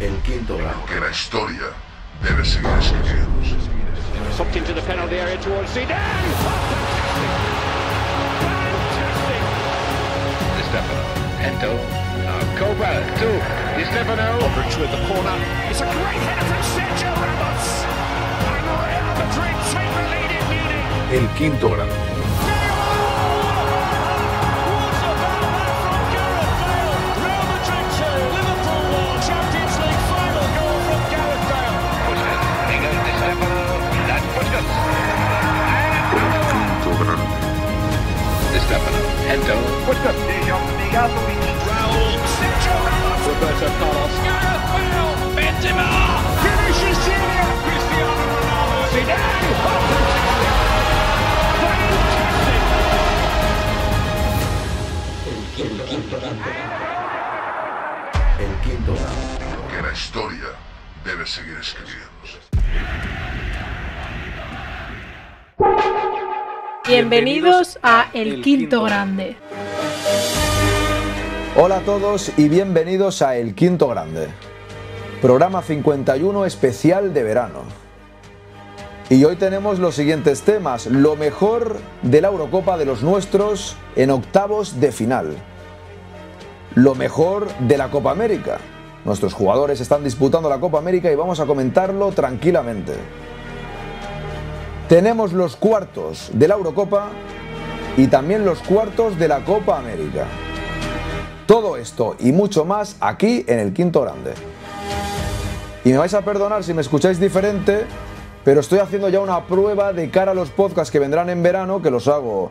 El quinto grado. Porque la historia debe seguir escribiéndose. soft into the penalty area towards Zidane. Fantastic! Fantastic! Stefano. Hento. Uh, Cobra to Di Stefano. Aldrich with the corner. It's a great header from Sergio Ramos. And Real Madrid take the lead in Munich. El quinto grado. Toberen. De Steppen. Hento. What's up? Dejan Mijatovic. Raul. Roberto Carlos. Gareth Bale. Benzema. Vinicius Junior. Cristiano Ronaldo. Zidane. Bienvenidos a El Quinto Grande. Hola a todos y bienvenidos a El Quinto Grande. Programa 51 especial de verano. Y hoy tenemos los siguientes temas. Lo mejor de la Eurocopa de los nuestros en octavos de final. Lo mejor de la Copa América. Nuestros jugadores están disputando la Copa América y vamos a comentarlo tranquilamente tenemos los cuartos de la Eurocopa y también los cuartos de la Copa América. Todo esto y mucho más aquí en el Quinto Grande. Y me vais a perdonar si me escucháis diferente, pero estoy haciendo ya una prueba de cara a los podcasts que vendrán en verano, que los hago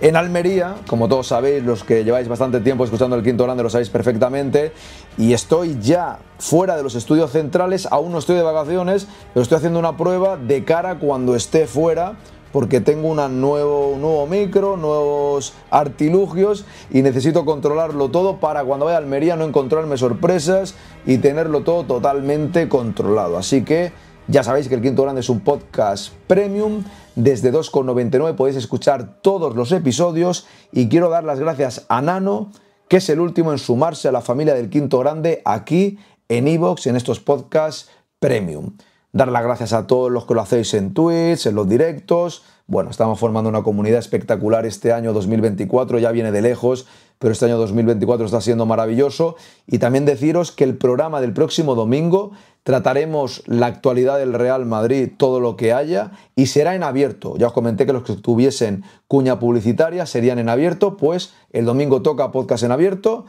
en Almería, como todos sabéis, los que lleváis bastante tiempo escuchando el quinto grande lo sabéis perfectamente, y estoy ya fuera de los estudios centrales, aún no estoy de vacaciones, pero estoy haciendo una prueba de cara cuando esté fuera, porque tengo nuevo, un nuevo micro, nuevos artilugios y necesito controlarlo todo para cuando vaya a Almería no encontrarme sorpresas y tenerlo todo totalmente controlado. Así que ya sabéis que el Quinto Grande es un podcast premium desde 2,99 podéis escuchar todos los episodios y quiero dar las gracias a Nano, que es el último en sumarse a la familia del Quinto Grande aquí en Evox, en estos podcasts premium. Dar las gracias a todos los que lo hacéis en Twitch, en los directos. Bueno, estamos formando una comunidad espectacular este año 2024, ya viene de lejos pero este año 2024 está siendo maravilloso. Y también deciros que el programa del próximo domingo trataremos la actualidad del Real Madrid, todo lo que haya, y será en abierto. Ya os comenté que los que tuviesen cuña publicitaria serían en abierto, pues el domingo toca podcast en abierto.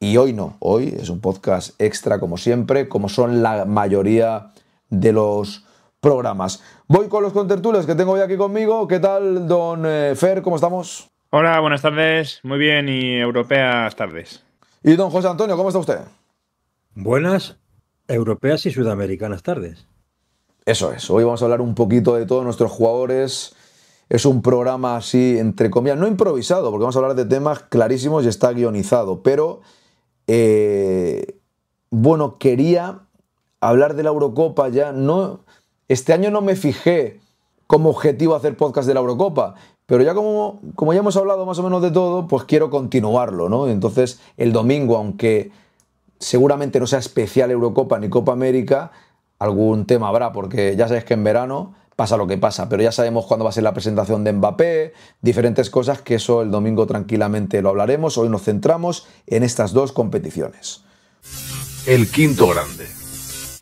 Y hoy no, hoy es un podcast extra como siempre, como son la mayoría de los programas. Voy con los contertules que tengo hoy aquí conmigo. ¿Qué tal, don eh, Fer? ¿Cómo estamos? Hola, buenas tardes. Muy bien y europeas tardes. Y don José Antonio, ¿cómo está usted? Buenas, europeas y sudamericanas tardes. Eso es. Hoy vamos a hablar un poquito de todos nuestros jugadores. Es un programa así, entre comillas, no improvisado, porque vamos a hablar de temas clarísimos y está guionizado. Pero, eh, bueno, quería hablar de la Eurocopa ya. No, este año no me fijé como objetivo hacer podcast de la Eurocopa. Pero ya como, como ya hemos hablado más o menos de todo, pues quiero continuarlo, ¿no? Entonces, el domingo, aunque seguramente no sea especial Eurocopa ni Copa América, algún tema habrá, porque ya sabéis que en verano pasa lo que pasa, pero ya sabemos cuándo va a ser la presentación de Mbappé, diferentes cosas que eso el domingo tranquilamente lo hablaremos, hoy nos centramos en estas dos competiciones. El quinto grande.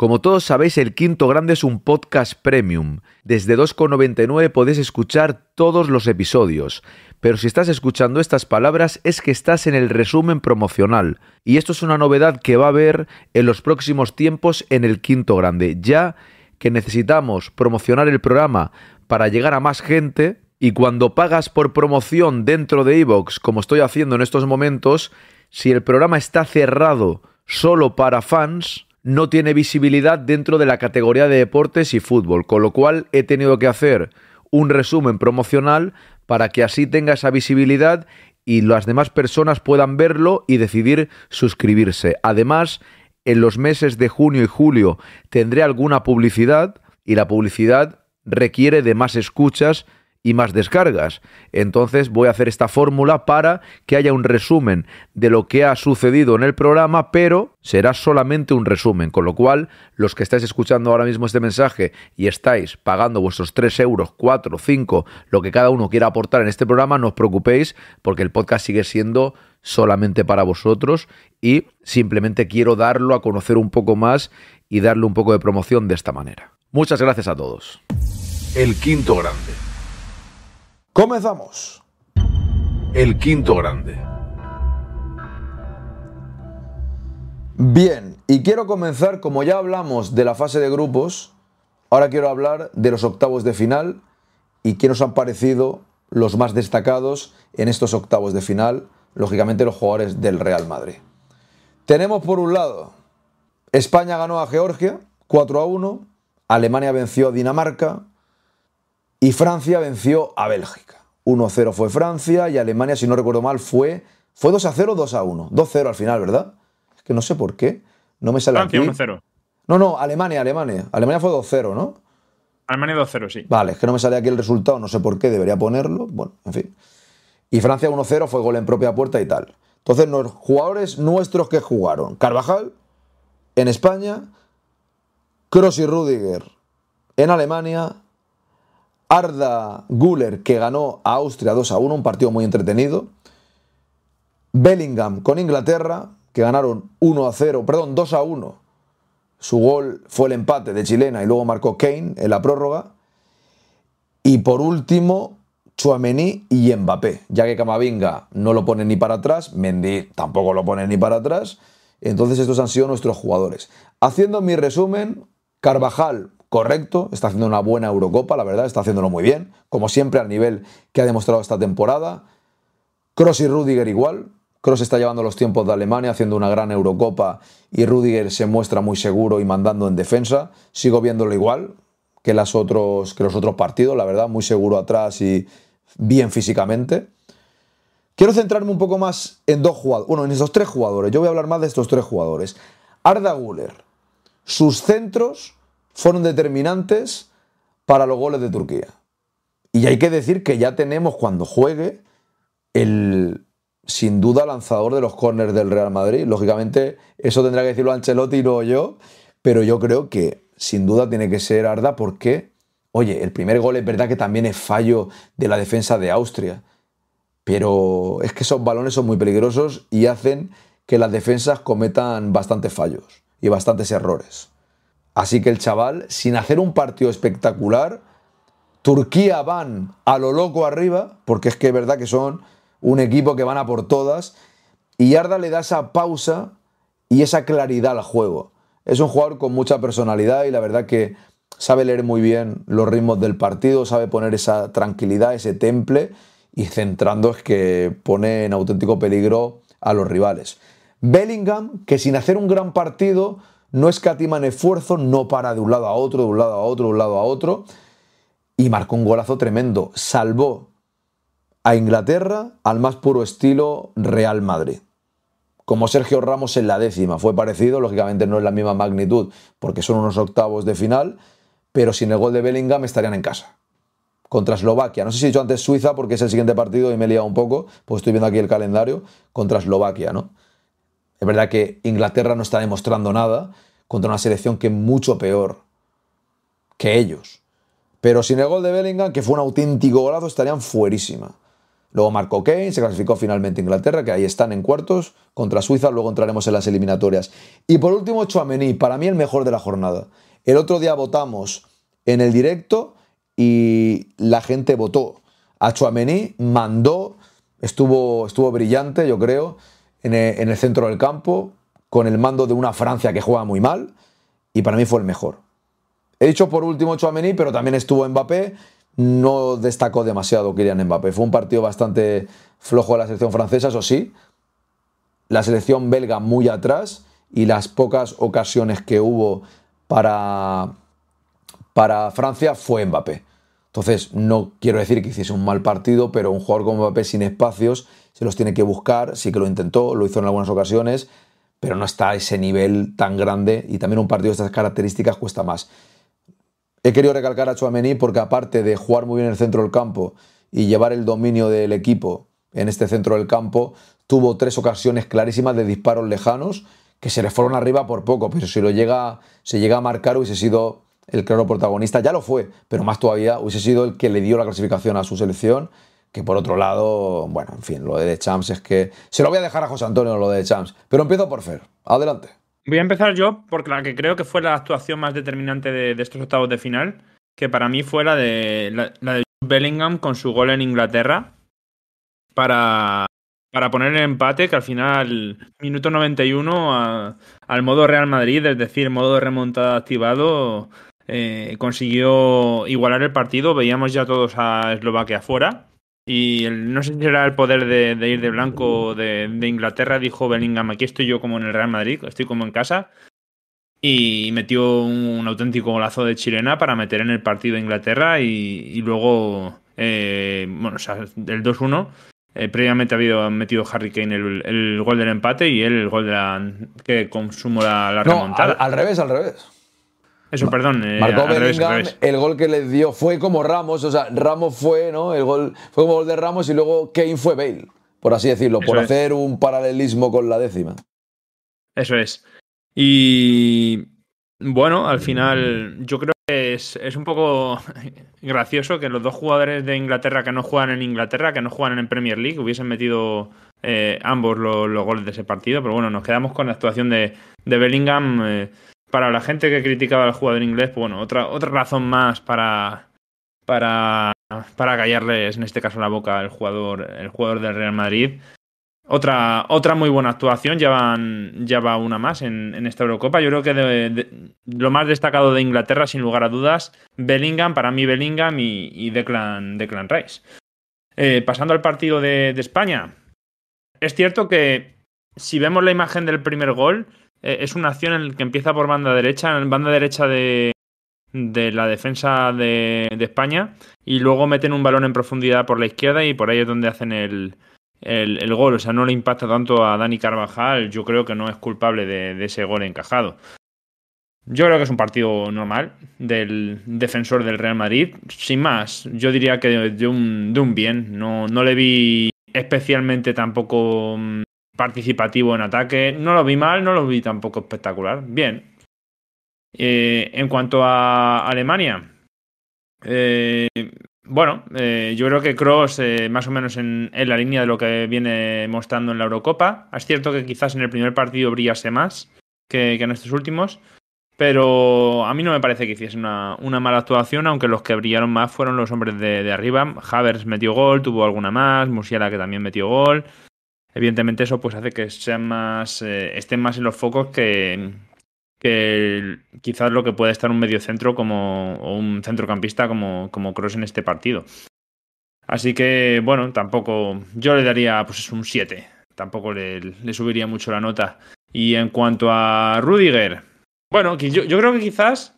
Como todos sabéis, El Quinto Grande es un podcast premium. Desde 2,99 podéis escuchar todos los episodios. Pero si estás escuchando estas palabras es que estás en el resumen promocional. Y esto es una novedad que va a haber en los próximos tiempos en El Quinto Grande. Ya que necesitamos promocionar el programa para llegar a más gente. Y cuando pagas por promoción dentro de Evox, como estoy haciendo en estos momentos, si el programa está cerrado solo para fans, no tiene visibilidad dentro de la categoría de deportes y fútbol, con lo cual he tenido que hacer un resumen promocional para que así tenga esa visibilidad y las demás personas puedan verlo y decidir suscribirse. Además, en los meses de junio y julio tendré alguna publicidad y la publicidad requiere de más escuchas y más descargas. Entonces voy a hacer esta fórmula para que haya un resumen de lo que ha sucedido en el programa, pero será solamente un resumen, con lo cual los que estáis escuchando ahora mismo este mensaje y estáis pagando vuestros 3 euros, 4, 5, lo que cada uno quiera aportar en este programa, no os preocupéis porque el podcast sigue siendo solamente para vosotros y simplemente quiero darlo a conocer un poco más y darle un poco de promoción de esta manera. Muchas gracias a todos. El quinto grande. Comenzamos. El quinto grande. Bien, y quiero comenzar, como ya hablamos de la fase de grupos, ahora quiero hablar de los octavos de final y qué nos han parecido los más destacados en estos octavos de final, lógicamente los jugadores del Real Madrid. Tenemos por un lado, España ganó a Georgia 4 a 1, Alemania venció a Dinamarca y Francia venció a Bélgica. 1-0 fue Francia y Alemania, si no recuerdo mal, fue, fue 2-0 2-1. 2-0 al final, ¿verdad? Es que no sé por qué. No me sale Francia 1-0. No, no, Alemania, Alemania. Alemania fue 2-0, ¿no? Alemania 2-0, sí. Vale, es que no me sale aquí el resultado, no sé por qué, debería ponerlo. Bueno, en fin. Y Francia 1-0 fue gol en propia puerta y tal. Entonces, los jugadores nuestros que jugaron. Carvajal en España, Kroos y Rudiger en Alemania, Arda Guller, que ganó a Austria 2 a 1, un partido muy entretenido. Bellingham con Inglaterra, que ganaron 1 a 0, perdón, 2 a 1. Su gol fue el empate de Chilena y luego marcó Kane en la prórroga. Y por último, Chuamení y Mbappé, ya que Camavinga no lo pone ni para atrás, Mendy tampoco lo pone ni para atrás. Entonces estos han sido nuestros jugadores. Haciendo mi resumen, Carvajal correcto, está haciendo una buena Eurocopa, la verdad, está haciéndolo muy bien, como siempre al nivel que ha demostrado esta temporada. Cross y Rudiger igual. Cross está llevando los tiempos de Alemania, haciendo una gran Eurocopa y Rüdiger se muestra muy seguro y mandando en defensa. Sigo viéndolo igual que, otros, que los otros partidos, la verdad, muy seguro atrás y bien físicamente. Quiero centrarme un poco más en dos jugadores, bueno, en estos tres jugadores. Yo voy a hablar más de estos tres jugadores. Arda Guller, sus centros fueron determinantes para los goles de Turquía. Y hay que decir que ya tenemos cuando juegue el sin duda lanzador de los corners del Real Madrid. Lógicamente eso tendrá que decirlo Ancelotti y no yo, pero yo creo que sin duda tiene que ser Arda porque, oye, el primer gol es verdad que también es fallo de la defensa de Austria, pero es que esos balones son muy peligrosos y hacen que las defensas cometan bastantes fallos y bastantes errores. Así que el chaval, sin hacer un partido espectacular, Turquía van a lo loco arriba, porque es que es verdad que son un equipo que van a por todas, y Arda le da esa pausa y esa claridad al juego. Es un jugador con mucha personalidad y la verdad que sabe leer muy bien los ritmos del partido, sabe poner esa tranquilidad, ese temple, y centrando es que pone en auténtico peligro a los rivales. Bellingham, que sin hacer un gran partido, no en esfuerzo, no para de un lado a otro, de un lado a otro, de un lado a otro. Y marcó un golazo tremendo. Salvó a Inglaterra al más puro estilo Real Madrid. Como Sergio Ramos en la décima. Fue parecido, lógicamente no es la misma magnitud, porque son unos octavos de final, pero sin el gol de Bellingham estarían en casa. Contra Eslovaquia. No sé si he dicho antes Suiza, porque es el siguiente partido y me he liado un poco, pues estoy viendo aquí el calendario. Contra Eslovaquia, ¿no? Es verdad que Inglaterra no está demostrando nada contra una selección que es mucho peor que ellos. Pero sin el gol de Bellingham, que fue un auténtico golazo, estarían fuerísima. Luego marcó Kane, se clasificó finalmente Inglaterra, que ahí están en cuartos, contra Suiza, luego entraremos en las eliminatorias. Y por último, Chouameni, para mí el mejor de la jornada. El otro día votamos en el directo y la gente votó. A Chouameni mandó, estuvo, estuvo brillante, yo creo en el, centro del campo, con el mando de una Francia que juega muy mal, y para mí fue el mejor. He dicho por último Chouameni, pero también estuvo Mbappé, no destacó demasiado Kylian Mbappé. Fue un partido bastante flojo de la selección francesa, eso sí. La selección belga muy atrás y las pocas ocasiones que hubo para, para Francia fue Mbappé. Entonces, no quiero decir que hiciese un mal partido, pero un jugador como Mbappé sin espacios se los tiene que buscar, sí que lo intentó, lo hizo en algunas ocasiones, pero no está a ese nivel tan grande y también un partido de estas características cuesta más. He querido recalcar a Chouameni porque aparte de jugar muy bien en el centro del campo y llevar el dominio del equipo en este centro del campo, tuvo tres ocasiones clarísimas de disparos lejanos que se le fueron arriba por poco, pero si lo llega, se llega a marcar hubiese sido el claro protagonista, ya lo fue, pero más todavía hubiese sido el que le dio la clasificación a su selección, que por otro lado, bueno, en fin, lo de Champs es que se lo voy a dejar a José Antonio lo de Champs, pero empiezo por Fer, adelante. Voy a empezar yo porque la que creo que fue la actuación más determinante de, estos octavos de final, que para mí fue la de la, Bellingham con su gol en Inglaterra para poner el empate, que al final, minuto 91, al modo Real Madrid, es decir, modo remontada activado, eh, consiguió igualar el partido. Veíamos ya todos a Eslovaquia fuera. Y no sé si era el poder de, ir de blanco de, Inglaterra. Dijo Bellingham: aquí estoy yo como en el Real Madrid, estoy como en casa. Y metió un, auténtico golazo de chilena para meter en el partido De Inglaterra. Y, luego, eh, bueno, o sea, el 2-1. Eh, previamente había metido Harry Kane el, gol del empate y él el gol de la, que consumó la, remontada. al, revés, al revés. Eso, perdón. Eh, el gol que le dio fue como Ramos, o sea, Ramos fue, ¿no? El gol fue como gol de Ramos y luego Kane fue Bale, por así decirlo, por hacer un paralelismo con la décima. Eso es. Y bueno, al final yo creo que es, un poco gracioso que los dos jugadores de Inglaterra que no juegan en Inglaterra, que no juegan en Premier League, hubiesen metido eh, ambos los, goles de ese partido, pero bueno, nos quedamos con la actuación de, Bellingham. Eh, para la gente que criticaba al jugador inglés, pues bueno, otra, otra razón más para, para, para callarles, en este caso la boca, al jugador, el jugador del Real Madrid. Otra, otra muy buena actuación, ya, va una más en, esta Eurocopa. Yo creo que lo más destacado de Inglaterra, sin lugar a dudas, Bellingham, para mí Bellingham y, Declan, Declan Rice. Eh, pasando al partido de España, es cierto que si vemos la imagen del primer gol, eh, es una acción en la que empieza por banda derecha, en banda derecha de, la defensa de, España, y luego meten un balón en profundidad por la izquierda y por ahí es donde hacen el, gol. O sea, no le impacta tanto a Dani Carvajal, yo creo que no es culpable de, ese gol encajado. Yo creo que es un partido normal del defensor del Real Madrid. Sin más, yo diría que de un, de un bien. No, no le vi especialmente tampoco mm, participativo en ataque. No lo vi mal, no lo vi tampoco espectacular. Bien. Eh, en cuanto a Alemania, eh, bueno, eh, yo creo que Cross, más o menos en, la línea de lo que viene mostrando en la Eurocopa. Es cierto que quizás en el primer partido brillase más que, en estos últimos, pero a mí no me parece que hiciese una, mala actuación, aunque los que brillaron más fueron los hombres de, arriba. Havers metió gol, tuvo alguna más, Musiala que también metió gol evidentemente eso pues hace que sean más, eh, estén más en los focos que, quizás lo que puede estar un mediocentro como o un centrocampista como, como Cross en este partido. Así que, bueno, tampoco. Yo le daría pues un 7. Tampoco le, subiría mucho la nota. Y en cuanto a Rudiger, bueno, yo, creo que quizás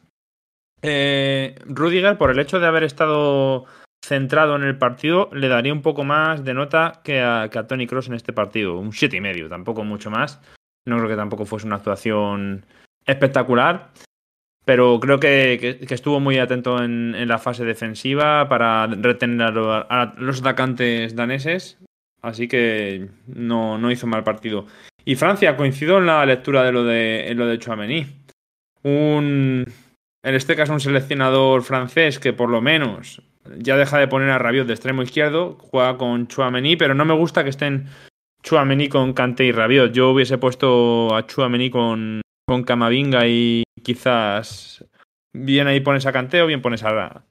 eh, Rudiger, por el hecho de haber estado centrado en el partido, le daría un poco más de nota que a, que Tony Cross en este partido. Un y medio, tampoco mucho más. No creo que tampoco fuese una actuación espectacular. Pero creo que, estuvo muy atento en, la fase defensiva para retener a, los atacantes daneses. Así que no, no, hizo mal partido. Y Francia, coincido en la lectura de lo de, en lo de Un, en este caso, un seleccionador francés que por lo menos ya deja de poner a Rabiot de extremo izquierdo, juega con Chuamení, pero no me gusta que estén Chuamení con Kanté y Rabiot. Yo hubiese puesto a Chuamení con, con Camavinga y quizás bien ahí pones a Kanté o bien pones a,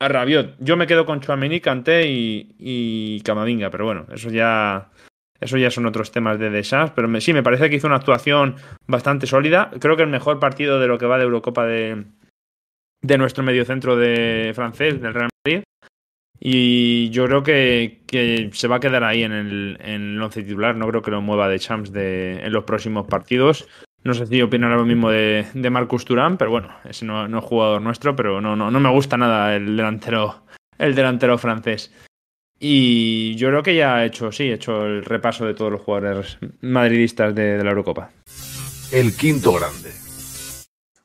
a Rabiot. Yo me quedo con Chuamení, Kanté y, y Camavinga, pero bueno, eso ya... Eso ya son otros temas de Deschamps, pero sí, me parece que hizo una actuación bastante sólida. Creo que el mejor partido de lo que va de Eurocopa de, de nuestro mediocentro de francés, del Real Madrid. Y yo creo que, se va a quedar ahí en el, en once titular. No creo que lo mueva de Champs de, en los próximos partidos. No sé si opinará lo mismo de, Marcus Turán, pero bueno, ese no, es jugador nuestro, pero no, no, no me gusta nada el delantero, el delantero francés. Y yo creo que ya ha hecho, sí, he hecho el repaso de todos los jugadores madridistas de la Eurocopa. El quinto grande.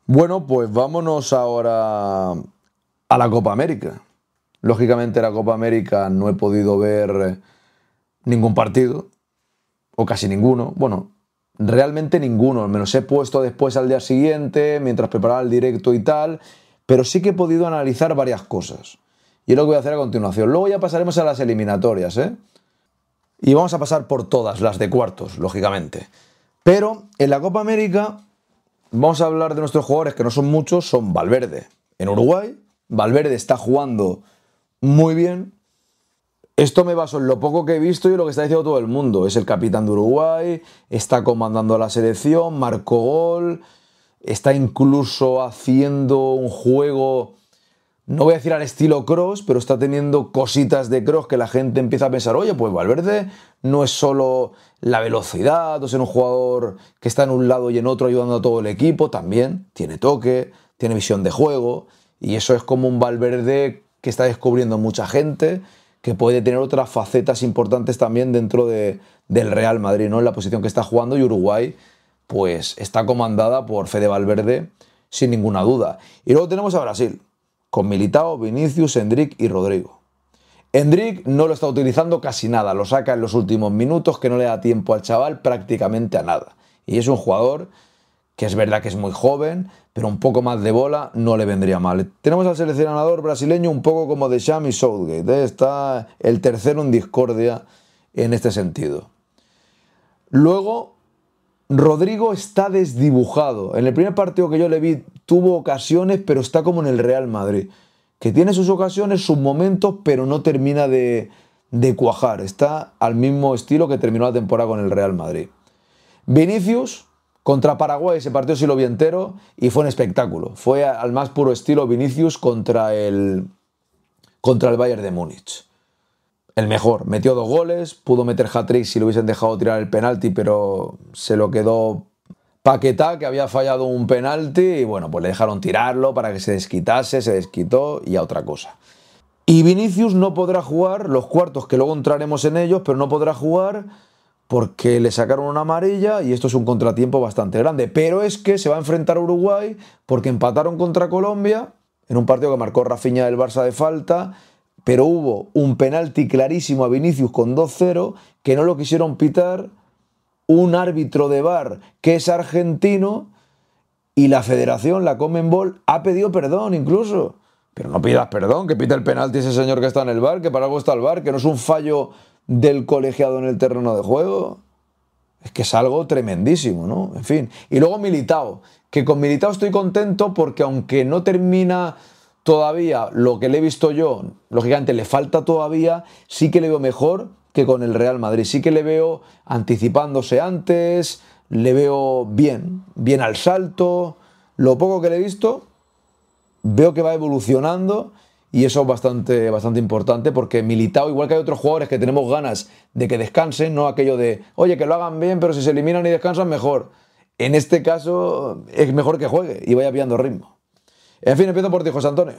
Bueno, pues vámonos ahora a la Copa América. Lógicamente la Copa América no he podido ver ningún partido, o casi ninguno. Bueno, realmente ninguno. Me los he puesto después al día siguiente, mientras preparaba el directo y tal, pero sí que he podido analizar varias cosas. Y es lo que voy a hacer a continuación. Luego ya pasaremos a las eliminatorias, ¿eh? Y vamos a pasar por todas, las de cuartos, lógicamente. Pero en la Copa América Vamos a hablar de nuestros jugadores, que no son muchos, son Valverde. En Uruguay, Valverde está jugando muy bien. Esto me baso en lo poco que he visto y lo que está diciendo todo el mundo. Es el capitán de Uruguay, está comandando la selección, marcó gol, está incluso haciendo un juego no voy a decir al estilo Cross, pero está teniendo cositas de Cross que la gente empieza a pensar, oye, pues Valverde no es solo la velocidad, o ser un jugador que está en un lado y en otro ayudando a todo el equipo, también tiene toque, tiene visión de juego, y eso es como un Valverde que está descubriendo mucha gente, que puede tener otras facetas importantes también dentro del Real Madrid, ¿no? En la posición que está jugando y Uruguay, pues está comandada por Fede Valverde, sin ninguna duda. Y luego tenemos a Brasil con Militao, Vinicius, hendrik y Rodrigo. Hendrik no lo está utilizando casi nada, lo saca en los últimos minutos que no le da tiempo al chaval prácticamente a nada. Y es un jugador que es verdad que es muy joven, pero un poco más de bola no le vendría mal. Tenemos al seleccionador brasileño un poco como de Sham y Southgate. ¿eh? Está el tercero en discordia en este sentido. Luego Rodrigo está desdibujado. En el primer partido que yo le vi tuvo ocasiones, pero está como en el Real Madrid. Que tiene sus ocasiones, sus momentos, pero no termina de, cuajar. Está al mismo estilo que terminó la temporada con el Real Madrid. Vinicius contra Paraguay, ese partido sí lo vi entero y fue un espectáculo. Fue al más puro estilo Vinicius contra el, contra el Bayern de Múnich el mejor. Metió dos goles, pudo meter hat-trick si le hubiesen dejado tirar el penalti, pero se lo quedó Paquetá, que había fallado un penalti, y bueno, pues le dejaron tirarlo para que se desquitase, se desquitó y a otra cosa. Y Vinicius no podrá jugar los cuartos, que luego entraremos en ellos, pero no podrá jugar porque le sacaron una amarilla y esto es un contratiempo bastante grande. Pero es que se va a enfrentar a Uruguay porque empataron contra Colombia en un partido que marcó Rafinha del Barça de falta pero hubo un penalti clarísimo a Vinicius con 2-0 que no lo quisieron pitar un árbitro de bar que es argentino y la federación, la ball ha pedido perdón incluso. Pero no pidas perdón, que pita el penalti ese señor que está en el bar, que para algo está el bar, que no es un fallo del colegiado en el terreno de juego. Es que es algo tremendísimo, ¿no? En fin. Y luego Militao, que con Militao estoy contento porque aunque no termina todavía lo que le he visto yo, lógicamente le falta todavía, sí que le veo mejor que con el Real Madrid. Sí que le veo anticipándose antes, le veo bien, bien al salto. Lo poco que le he visto, veo que va evolucionando y eso es bastante, bastante importante porque Militao, igual que hay otros jugadores que tenemos ganas de que descansen, no aquello de, oye, que lo hagan bien, pero si se eliminan y descansan, mejor. En este caso es mejor que juegue y vaya pillando ritmo. En fin, empiezo por ti, José Antonio.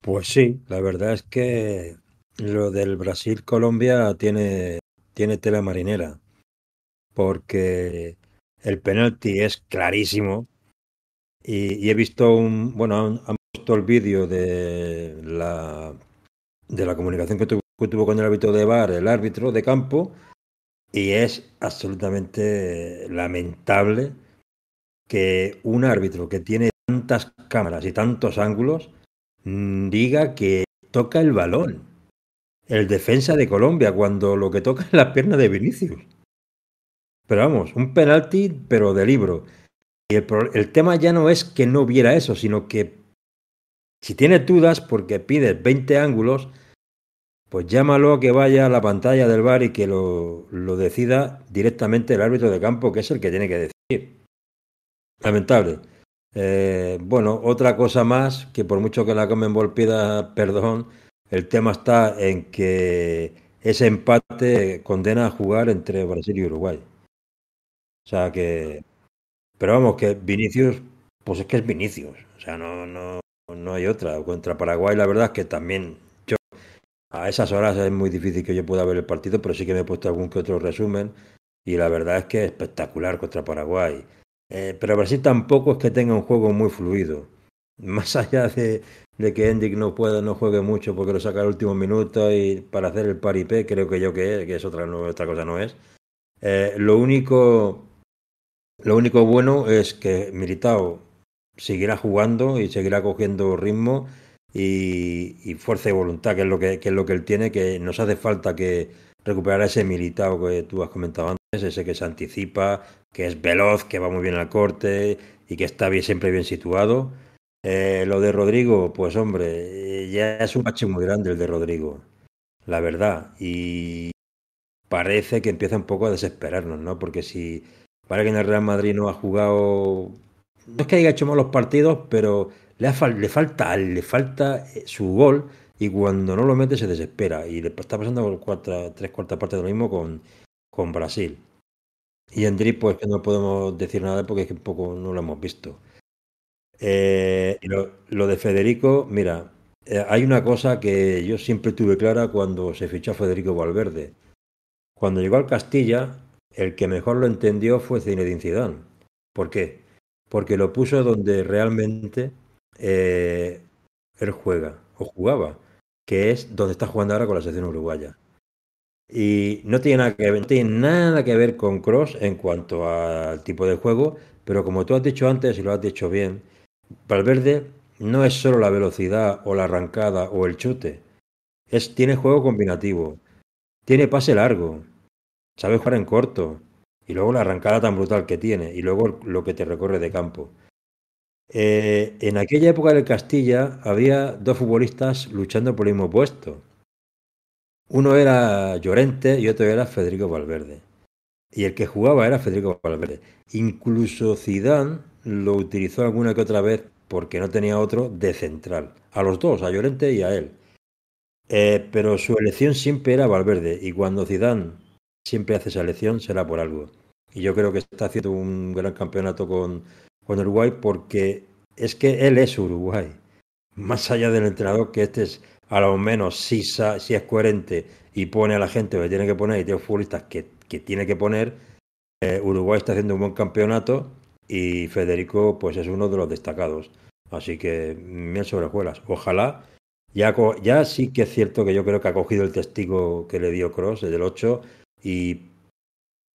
Pues sí, la verdad es que lo del Brasil-Colombia tiene, tiene tela marinera, porque el penalti es clarísimo y, he visto un, bueno, han, visto el vídeo de la, de la comunicación que tuvo, que tuvo con el árbitro de bar, el árbitro de campo, y es absolutamente lamentable que un árbitro que tiene tantas cámaras y tantos ángulos mm, diga que toca el balón. El defensa de Colombia, cuando lo que toca es la pierna de Vinicius. Pero vamos, un penalti, pero de libro. Y el, tema ya no es que no viera eso, sino que si tiene dudas porque pides 20 ángulos, pues llámalo a que vaya a la pantalla del bar y que lo, lo, decida directamente el árbitro de campo, que es el que tiene que decidir. Lamentable. Eh, bueno, otra cosa más, que por mucho que la comen pida perdón, el tema está en que ese empate condena a jugar entre Brasil y Uruguay. O sea que. Pero vamos, que Vinicius, pues es que es Vinicius. O sea, no, no, no hay otra. Contra Paraguay, la verdad es que también yo. A esas horas es muy difícil que yo pueda ver el partido, pero sí que me he puesto algún que otro resumen. Y la verdad es que es espectacular contra Paraguay. Eh, pero Brasil tampoco es que tenga un juego muy fluido. Más allá de, que Endic no pueda, no juegue mucho porque lo saca al último minuto y para hacer el paripé, creo que yo que es, que es otra, otra cosa no es. Eh, lo único lo único bueno es que Militao seguirá jugando y seguirá cogiendo ritmo y, fuerza y voluntad, que es lo que, es lo que él tiene, que nos hace falta que recuperara ese Militao que tú has comentado antes ese que se anticipa, que es veloz, que va muy bien al corte y que está bien, siempre bien situado. Eh, lo de Rodrigo, pues hombre, ya es un bache muy grande el de Rodrigo, la verdad. Y parece que empieza un poco a desesperarnos, ¿no? Porque si para que en el Real Madrid no ha jugado, no es que haya hecho mal los partidos, pero le, falta le falta eh, su gol y cuando no lo mete se desespera. Y le está pasando tres cuartas partes de lo mismo con, con Brasil. Y en pues no podemos decir nada porque es que poco no lo hemos visto. Eh, lo, de Federico, mira, eh, hay una cosa que yo siempre tuve clara cuando se fichó a Federico Valverde. Cuando llegó al Castilla, el que mejor lo entendió fue Zinedine Zidane. ¿Por qué? Porque lo puso donde realmente eh, él juega o jugaba, que es donde está jugando ahora con la selección uruguaya. Y no tiene nada que ver, nada que ver con Cross en cuanto al tipo de juego, pero como tú has dicho antes y lo has dicho bien, Valverde no es solo la velocidad o la arrancada o el chute. Es, tiene juego combinativo, tiene pase largo, sabe jugar en corto, y luego la arrancada tan brutal que tiene, y luego lo que te recorre de campo. Eh, en aquella época del Castilla había dos futbolistas luchando por el mismo puesto. Uno era Llorente y otro era Federico Valverde. Y el que jugaba era Federico Valverde. Incluso Zidane lo utilizó alguna que otra vez porque no tenía otro de central. A los dos, a Llorente y a él. Eh, pero su elección siempre era Valverde y cuando Zidane siempre hace esa elección será por algo. Y yo creo que está haciendo un gran campeonato con, con Uruguay porque es que él es Uruguay. Más allá del entrenador que este es a lo menos si, es coherente y pone a la gente que tiene que poner y tiene futbolistas que, tiene que poner, eh, Uruguay está haciendo un buen campeonato y Federico pues es uno de los destacados. Así que me sobrejuelas Ojalá. Ya, ya sí que es cierto que yo creo que ha cogido el testigo que le dio Cross desde el 8 y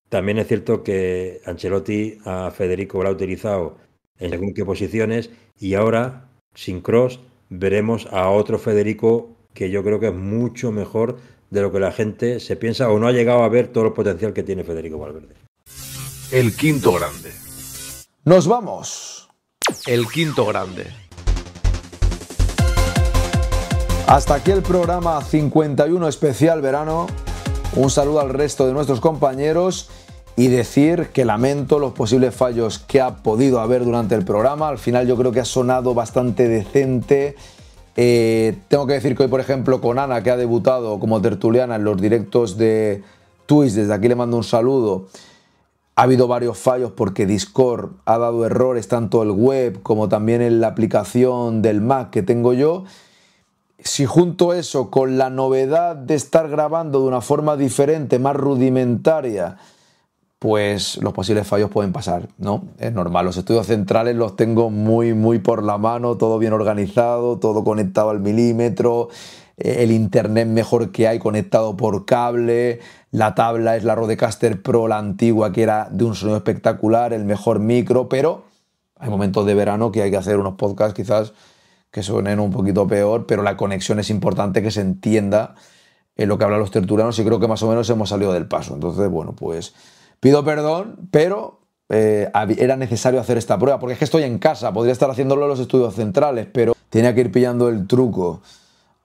también es cierto que Ancelotti a Federico lo ha utilizado en según qué posiciones y ahora sin Cross veremos a otro Federico que yo creo que es mucho mejor de lo que la gente se piensa o no ha llegado a ver todo el potencial que tiene Federico Valverde. El quinto grande. Nos vamos. El quinto grande. Hasta aquí el programa 51 especial verano. Un saludo al resto de nuestros compañeros y decir que lamento los posibles fallos que ha podido haber durante el programa. Al final yo creo que ha sonado bastante decente. Eh, tengo que decir que hoy, por ejemplo, con Ana, que ha debutado como tertuliana en los directos de Twitch, desde aquí le mando un saludo. Ha habido varios fallos porque Discord ha dado errores tanto el web como también en la aplicación del Mac que tengo yo. Si junto eso con la novedad de estar grabando de una forma diferente, más rudimentaria, pues los posibles fallos pueden pasar, ¿no? Es normal. Los estudios centrales los tengo muy, muy por la mano, todo bien organizado, todo conectado al milímetro, eh, el internet mejor que hay conectado por cable, la tabla es la Rodecaster Pro, la antigua, que era de un sonido espectacular, el mejor micro, pero hay momentos de verano que hay que hacer unos podcasts quizás que suenen un poquito peor, pero la conexión es importante que se entienda en lo que hablan los tertulianos y creo que más o menos hemos salido del paso. Entonces, bueno, pues... Pido perdón, pero eh, era necesario hacer esta prueba, porque es que estoy en casa, podría estar haciéndolo en los estudios centrales, pero tenía que ir pillando el truco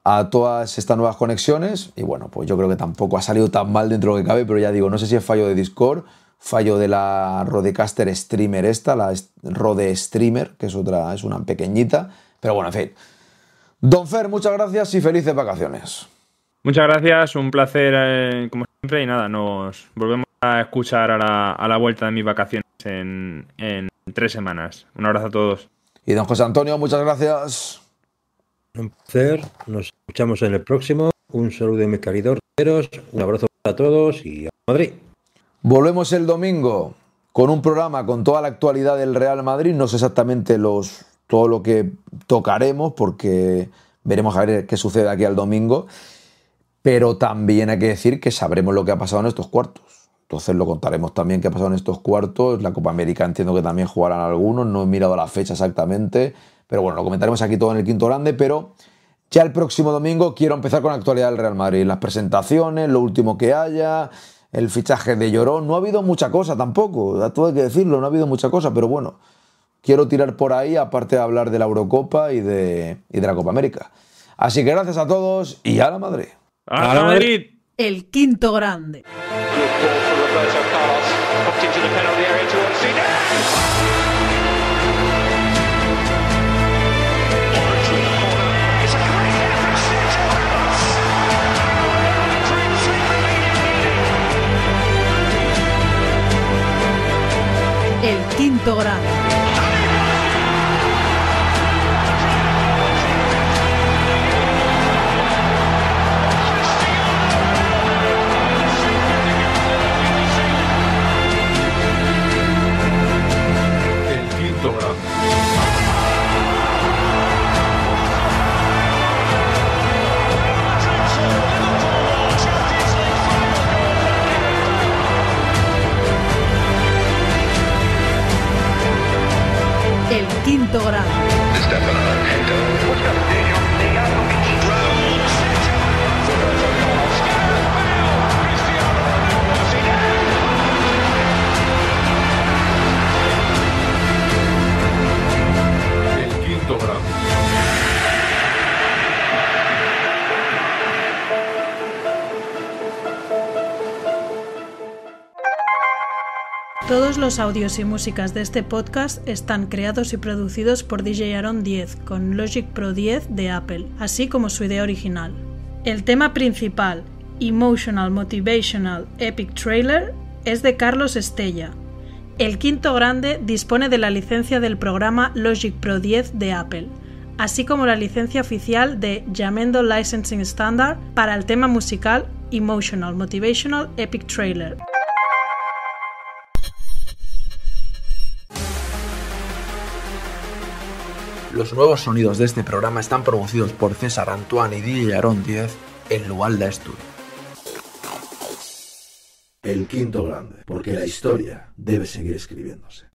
a todas estas nuevas conexiones y bueno, pues yo creo que tampoco ha salido tan mal dentro de lo que cabe, pero ya digo, no sé si es fallo de Discord, fallo de la Rodecaster Streamer esta, la Rode Streamer, que es otra, es una pequeñita, pero bueno, en fin. Don Fer, muchas gracias y felices vacaciones. Muchas gracias, un placer eh, como siempre y nada, nos volvemos a escuchar a la, vuelta de mis vacaciones en, tres semanas. Un abrazo a todos. Y don José Antonio, muchas gracias. Un placer. Nos escuchamos en el próximo. Un saludo de mis queridos Un abrazo a todos y a Madrid. Volvemos el domingo con un programa con toda la actualidad del Real Madrid. No sé exactamente los, todo lo que tocaremos porque veremos a ver qué sucede aquí al domingo. Pero también hay que decir que sabremos lo que ha pasado en estos cuartos. Entonces lo contaremos también qué ha pasado en estos cuartos. La Copa América entiendo que también jugarán algunos. No he mirado la fecha exactamente. Pero bueno, lo comentaremos aquí todo en el quinto grande. Pero ya el próximo domingo quiero empezar con la actualidad del Real Madrid. Las presentaciones, lo último que haya, el fichaje de Llorón. No ha habido mucha cosa tampoco. Todo hay que decirlo, no ha habido mucha cosa. Pero bueno, quiero tirar por ahí, aparte de hablar de la Eurocopa y de, y de la Copa América. Así que gracias a todos y a la Madrid. ¡A la Madrid! el quinto grande. El quinto grande. Todos los audios y músicas de este podcast están creados y producidos por DJ Aaron 10 con Logic Pro 10 de Apple, así como su idea original. El tema principal, Emotional Motivational Epic Trailer, es de Carlos Estella. El quinto grande dispone de la licencia del programa Logic Pro 10 de Apple, así como la licencia oficial de Yamendo Licensing Standard para el tema musical Emotional Motivational Epic Trailer. Los nuevos sonidos de este programa están producidos por César Antoine y DJ Aaron 10 en Lualda Studio. El quinto grande, porque la historia debe seguir escribiéndose.